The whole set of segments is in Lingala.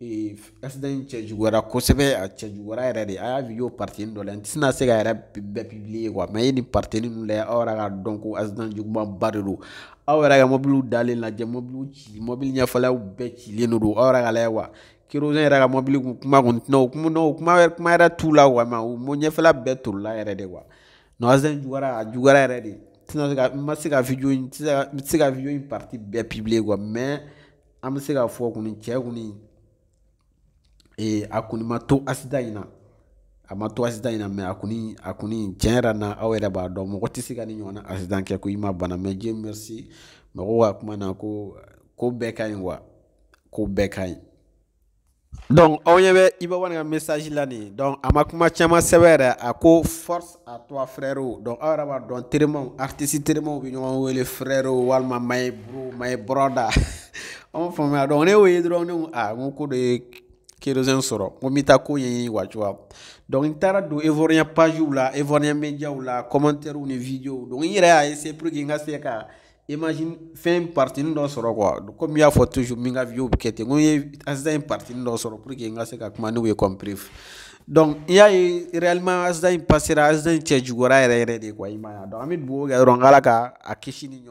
E, accident in cɛ juguyara kosɛbɛ a cɛ juguyara yɛrɛ de a y'a video partini dɔ la n tɛna se ka yɛrɛ bɛɛ publier quoi mais i e ni partini ninnu lajɛ aw yɛrɛ k'a dɔn ko accident jugumanba de don aw yɛrɛ ka mobiliw dalen lajɛ mobiliw ci mobili ɲɛfɔlaw bɛɛ cilen de don aw yɛrɛ ka lajɛ quoi kerosɛn yɛrɛ ka mobili kun kuma kun tɛna o kuma o kuma kuma yɛrɛ t'u la quoi mais o ɲɛfɛla bɛɛ tolila yɛrɛ de quoi non accident juguyara a juguyara yɛrɛ de tɛna se ka n ma se ka video in n tɛ se ka video in partie bɛɛ publier quoi mais an bɛ se k'a fɔ kɔni cɛ kɔni e akuni mato ma to asida in na a ma asida in na mɛ a kɔni na aw b'a do mo tɛ se ka nin asidan ke ku ima bana me je merci me ko wa kuma na ko ko beka ka wa ko beka ka donc on yebe bɛ i message la ni donc a ma kuma caman sɛbɛn a ko force a toi frère donc aw b'a do tremon artiste tremon bi nyon wele frère wal ma may bro may broda on b'a faamuya donc ne y'o dro ne a ah, n ko de kerosɛn sɔrɔ n ko n bɛ taa ko ɲɛɲini wa cogoya donc n taara don ivoirien pagew la ivoirien médiaw la commentaires ni donc n yɛrɛ y'a essayer pour que n ka imagine fɛn partini dɔ soro quoi comme il y a faut toujours minga bɛ kɛ ten n ko n ye asida in pour que n ka se ka kuma n'u ye donc il y a réellement asida in passera asida in cɛ juguyara yɛrɛ yɛrɛ de quoi i donc an bo dugawu kɛ dɔrɔn ala ka a kisi ni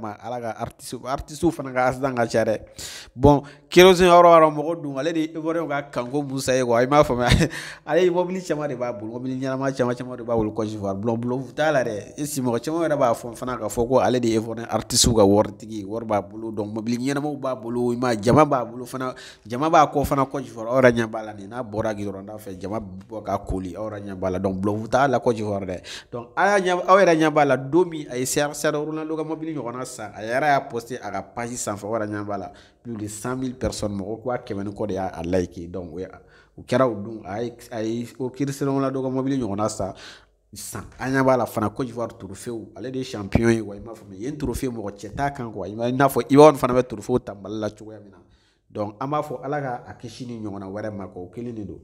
ma ala artiste artiste fana ka asida ka bon kerosene yɔrɔ yɔrɔ mɔgɔ dun ale de ye ivoiriyɛnw ka kanko musa ye kuwa i e m'a faamuya ale ye mobili caman de e b'a bolo mobili ɲɛnama caman caman de b'a bolo cote d'ivoire bulon bulon t'a la dɛ esi mɔgɔ caman yɛrɛ b'a fɔ fana k'a fɔ ko ale de ye ivoiriyɛn artisiw ka waritigi ye wari b'a bolo dɔn mobili ɲɛnamaw b'a bolo i e m'a jama b'a bolo fana jama b'a kɔ fana cote d'ivoire aw yɛrɛ ɲɛ b'a la nin n'a bɔra gidɔrɔn da fɛ jama bɔ ka koli aw yɛrɛ ɲɛ b'a la donc bulon t'a la cote d'ivoire dɛ donc aw yɛrɛ ɲɛ b'a la don min a ye crcr ronaldo ka mobili ɲɔgɔnna san a yɛrɛ y'a poste a ka page sanfɛ aw yɛrɛ ɲɛ b'a la plus de 100 000 personnes mɔgɔ ko a kɛmɛ ni kɔ de y'a like donc o kɛra o don a ye a ye o kiirisenw la dɔ ka mobili ɲɔgɔnna sa san an ɲɛ b'a la fana cote d'ivoire torofew ale de ye champion ye wa i m'a faamu yen torofe mɔgɔ cɛ t'a kan quoi i n'a fɔ i b'aw fana bɛ torofew ta mali la cogoya min na donc an b'a fɔ ala ka a kisi ni ɲɔgɔnna wɛrɛ ma quoi o kelen de don